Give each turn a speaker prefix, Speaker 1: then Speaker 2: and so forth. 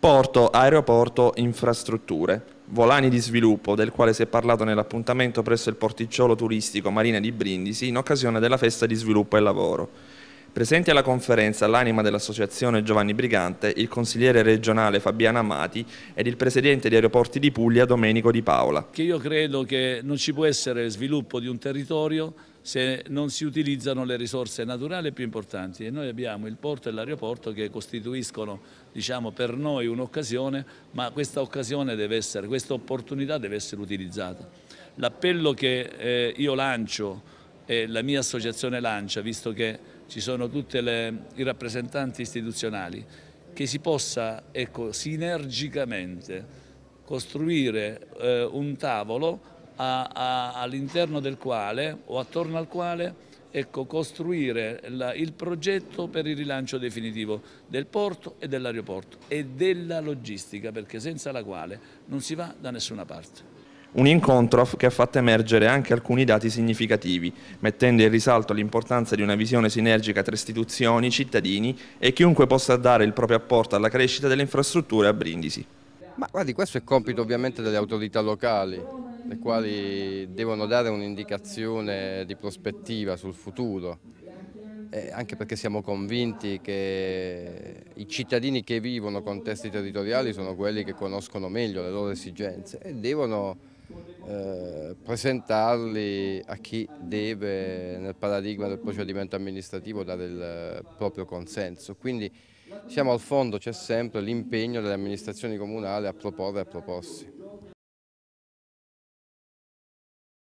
Speaker 1: Porto, aeroporto, infrastrutture. Volani di sviluppo, del quale si è parlato nell'appuntamento presso il porticciolo turistico Marina di Brindisi in occasione della festa di sviluppo e lavoro. Presenti alla conferenza all'anima dell'associazione Giovanni Brigante, il consigliere regionale Fabiano Amati ed il presidente di Aeroporti di Puglia Domenico Di Paola.
Speaker 2: Che io credo che non ci può essere sviluppo di un territorio se non si utilizzano le risorse naturali più importanti e noi abbiamo il porto e l'aeroporto che costituiscono diciamo, per noi un'occasione, ma questa occasione deve essere, questa opportunità deve essere utilizzata. L'appello che eh, io lancio e la mia associazione lancia, visto che ci sono tutti i rappresentanti istituzionali, che si possa ecco, sinergicamente costruire eh, un tavolo all'interno del quale o attorno al quale ecco, costruire la, il progetto per il rilancio definitivo del porto e dell'aeroporto e della logistica perché senza la quale non si va da nessuna parte.
Speaker 1: Un incontro che ha fatto emergere anche alcuni dati significativi, mettendo in risalto l'importanza di una visione sinergica tra istituzioni, cittadini e chiunque possa dare il proprio apporto alla crescita delle infrastrutture a Brindisi.
Speaker 3: Ma guardi, questo è compito ovviamente delle autorità locali, le quali devono dare un'indicazione di prospettiva sul futuro, eh, anche perché siamo convinti che i cittadini che vivono contesti territoriali sono quelli che conoscono meglio le loro esigenze e devono eh, presentarli a chi deve nel paradigma del procedimento amministrativo dare il eh, proprio consenso. Quindi siamo al fondo, c'è sempre l'impegno delle amministrazioni comunali a proporre e a proporsi.